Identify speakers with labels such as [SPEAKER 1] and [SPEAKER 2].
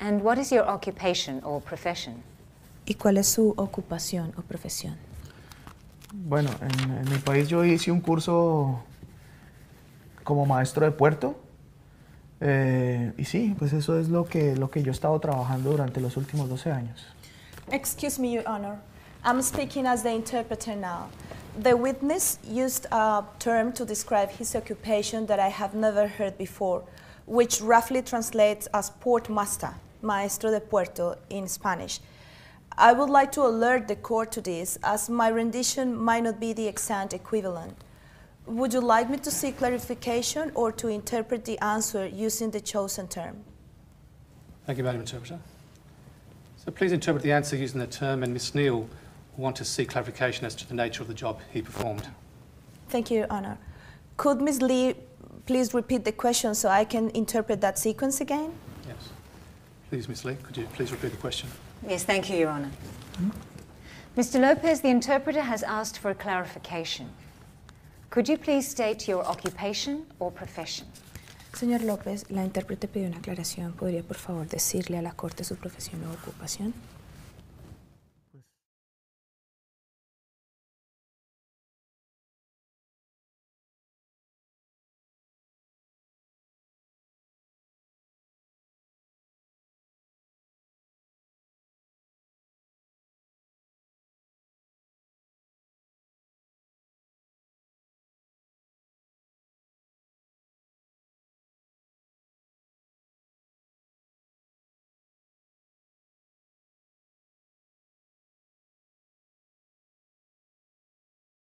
[SPEAKER 1] And what is your occupation
[SPEAKER 2] or profession? ¿Y cuál es su ocupación o profesión?
[SPEAKER 1] Bueno, en, en mi país yo hice un curso como maestro de puerto. Eh, y sí, pues eso es lo que, lo que yo he estado trabajando durante los últimos 12 años.
[SPEAKER 2] Excuse me, Your Honor. I'm speaking as the interpreter now. The witness used a term to describe his occupation that I have never heard before which roughly translates as port master, maestro de puerto in Spanish. I would like to alert the court to this, as my rendition might not be the exact equivalent. Would you like me to seek clarification or to interpret the answer using the chosen term?
[SPEAKER 1] Thank you, Madam Interpreter. So please interpret the answer using the term, and Ms Neal will want to seek clarification as to the nature of the job he performed.
[SPEAKER 2] Thank you, Your Honour. Could Ms Lee please repeat the question so I can interpret that sequence again?
[SPEAKER 1] Yes. Please, Ms. Lee, could you please repeat the question? Yes, thank you, Your Honour. Hmm? Mr. Lopez, the interpreter has asked for a clarification. Could you please state your occupation or profession?
[SPEAKER 2] Señor López, la intérprete pidió una aclaración. ¿Podría, por favor, decirle a la Corte su profesión o ocupación?